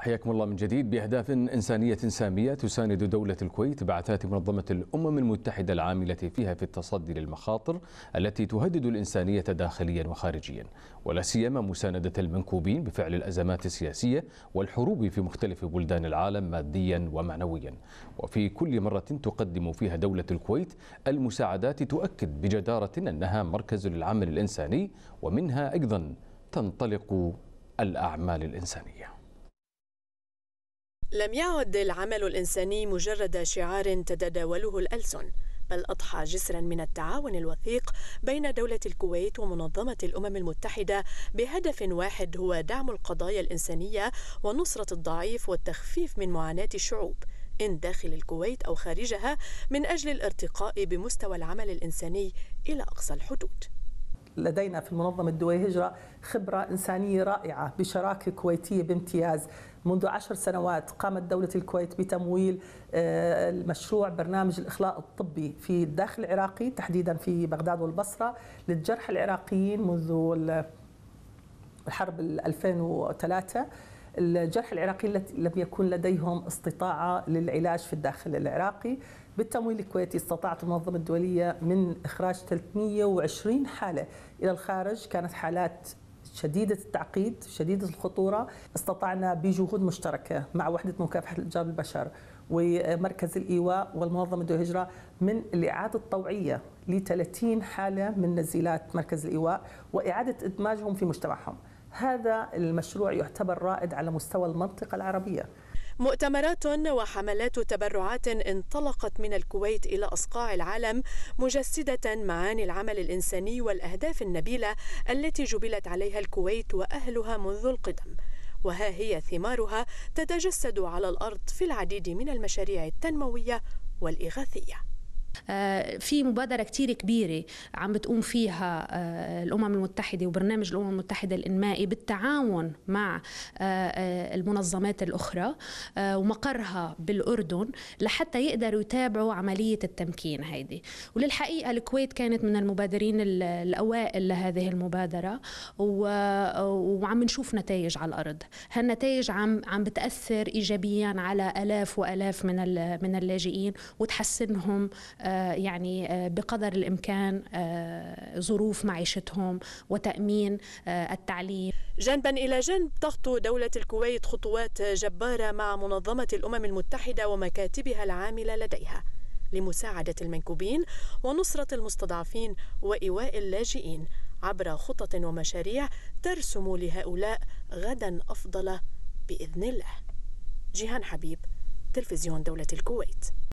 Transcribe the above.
حياكم الله من جديد بأهداف إنسانية سامية تساند دولة الكويت بعثات منظمة الأمم المتحدة العاملة فيها في التصدي للمخاطر التي تهدد الإنسانية داخليا وخارجيا ولا سيما مساندة المنكوبين بفعل الأزمات السياسية والحروب في مختلف بلدان العالم ماديا ومعنويا وفي كل مرة تقدم فيها دولة الكويت المساعدات تؤكد بجدارة أنها مركز للعمل الإنساني ومنها أيضا تنطلق الأعمال الإنسانية لم يعد العمل الإنساني مجرد شعار تتداوله الألسن بل أضحى جسرا من التعاون الوثيق بين دولة الكويت ومنظمة الأمم المتحدة بهدف واحد هو دعم القضايا الإنسانية ونصرة الضعيف والتخفيف من معاناة الشعوب إن داخل الكويت أو خارجها من أجل الارتقاء بمستوى العمل الإنساني إلى أقصى الحدود لدينا في منظمة الدولية هجرة خبرة إنسانية رائعة بشراكة كويتية بامتياز منذ عشر سنوات قامت دولة الكويت بتمويل آه، المشروع برنامج الإخلاء الطبي في الداخل العراقي تحديدا في بغداد والبصرة للجرحى العراقيين منذ الحرب 2003 الجرحى العراقيين لم يكن لديهم استطاعة للعلاج في الداخل العراقي بالتمويل الكويتي استطاعت المنظمة الدولية من إخراج 320 حالة إلى الخارج كانت حالات شديدة التعقيد شديدة الخطورة استطعنا بجهود مشتركة مع وحدة مكافحة الإتجار بالبشر ومركز الإيواء والمنظمة الدولية الهجرة من الإعادة الطوعية ل 30 حالة من نزيلات مركز الإيواء وإعادة إدماجهم في مجتمعهم هذا المشروع يعتبر رائد على مستوى المنطقة العربية مؤتمرات وحملات تبرعات انطلقت من الكويت إلى أصقاع العالم مجسدة معاني العمل الإنساني والأهداف النبيلة التي جبلت عليها الكويت وأهلها منذ القدم وها هي ثمارها تتجسد على الأرض في العديد من المشاريع التنموية والإغاثية آه، في مبادرة كتير كبيرة عم بتقوم فيها آه، الأمم المتحدة وبرنامج الأمم المتحدة الإنمائي بالتعاون مع آه، المنظمات الأخرى ومقرها بالأردن لحتى يقدروا يتابعوا عملية التمكين هيدي وللحقيقة الكويت كانت من المبادرين الأوائل لهذه المبادرة وعم نشوف نتائج على الأرض هالنتائج عم عم بتأثر إيجابيا على آلاف وآلاف من من اللاجئين وتحسنهم آه، يعني آه، بقدر الإمكان آه، ظروف معيشتهم وتأمين التعليم جانبا إلى جانب تخطو دولة الكويت خطوات جبارة مع منظمة الأمم المتحدة ومكاتبها العاملة لديها لمساعدة المنكوبين ونصرة المستضعفين وإيواء اللاجئين عبر خطط ومشاريع ترسم لهؤلاء غدا أفضل بإذن الله جيهان حبيب تلفزيون دولة الكويت